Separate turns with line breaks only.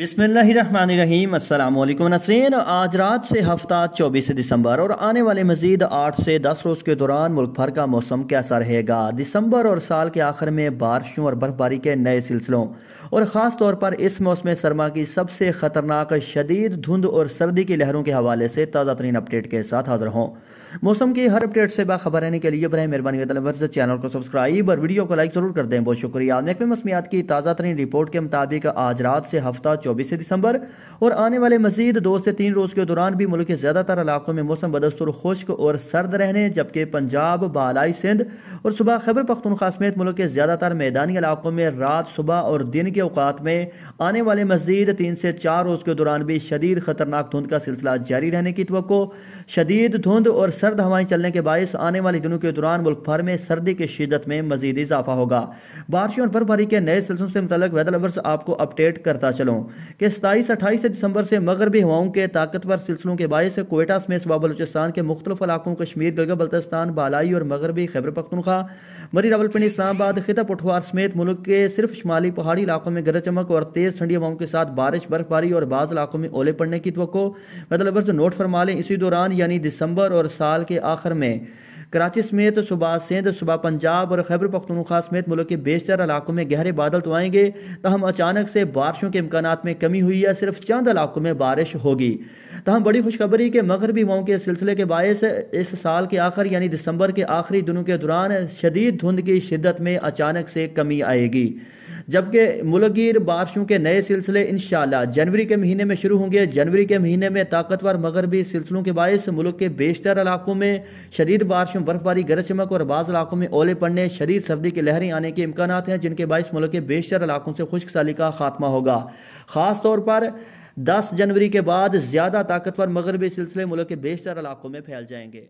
बिसमीम अल्लाम नसरीन आज रात से हफ्ता 24 दिसंबर और आने वाले मजीद 8 से 10 रोज़ के दौरान मुल्क भर का मौसम कैसा रहेगा दिसंबर और साल के आखिर में बारिशों और बर्फबारी के नए सिलसिलों और ख़ास तौर पर इस मौसम सरमा की सबसे ख़तरनाक शदीद धुंध और सर्दी की लहरों के हवाले से ताज़ा तरीन अपडेट के साथ हाजिर हों मौसम की हर अपडेट से बाखबर रहने के लिए बरए मेहरबानी चैनल को सब्सक्राइब और वीडियो को लाइक ज़रूर कर दें बहुत शुक्रिया महकमे मसमियात की ताज़ा तरीन रिपोर्ट के मुताबिक आज रात से हफ्ता चौबीस दिसंबर और आने वाले मजीद दो से तीन रोज़ के दौरान भी मुल्क के ज़्यादातर इलाकों में मौसम बदस्तर खुश्क और सर्द रहने जबकि पंजाब बालाई सिंध और सुबह खैबर पख्तनख्वा समेत मुल्क के ज़्यादातर मैदानी इलाकों में रात सुबह और दिन के अवकात में आने वाले मजीद तीन से चार रोज़ के दौरान भी शदीद खतरनाक धुंध का सिलसिला जारी रहने की तो शदीद धुंध और सर्द हवाएं चलने के बायस आने वाले दिनों के दौरान मुल्क भर में सर्दी की शिदत में मजीद इजाफा होगा बारिशों और बर्फबारी के नए सिलसिलों से मुतल वेदर लवर्स आपको अपडेट करता चलूँ कि सताईस अट्ठाईस दिसंबर से मगरबी हवाओं के ताकतवर सिलसिलों के बायस कोयटा समेत सवा बलोचिस्तान के मुख्तलिफ इलाकों कश्मीर गलगत बल्तिस्तान बालाई और मगरबी खैबर पख्तनख्वा मरी रावलपिंडी इस्लामाबाद खिता पठवार समेत मुल्क के सिर्फ शुमाली पहाड़ी इलाकों में गरज चमक और तेज़ ठंडी हवाओं के साथ बारिश बर्फबारी और बाज़ इलाकों में ओले पड़ने की तो मतलब नोट फरमा लें इसी दौरान यानी दिसंबर और साल के आखिर में कराची समेत सुबह सिंध सुबह पंजाब और खैबर पख्तनख्वा समेत मुल्क के बेशतर इलाकों में गहरे बादल तो आएंगे तहम तो अचानक से बारिशों के इम्कान में कमी हुई है सिर्फ चंद इलाकों में बारिश होगी तहम तो बड़ी खुशखबरी के मगरबी माओ के सिलसिले के बायस इस साल के आखिर यानी दिसंबर के आखिरी दिनों के दौरान शदीद धुंध की शिद्दत में अचानक से कमी आएगी जबकि मुलगिर बारिशों के नए सिलसिले इन जनवरी के महीने में शुरू होंगे जनवरी के महीने में ताकतवर मगरबी सिलसिलों के बायस मुल्क के बेशतर इलाकों में शदीद बारिशों बर्फबारी गरज चमक और बाज़ इलाकों में ओले पड़ने शदीद सर्दी की लहरें आने के इम्कान हैं जिनके बायस मुल्क के बेशतर इलाकों से खुश्क साली का खात्मा होगा ख़ास तौर पर दस जनवरी के बाद ज़्यादा ताकतवर मगरबी सिलसिले मुल्क के बेशतर इलाकों में फैल जाएंगे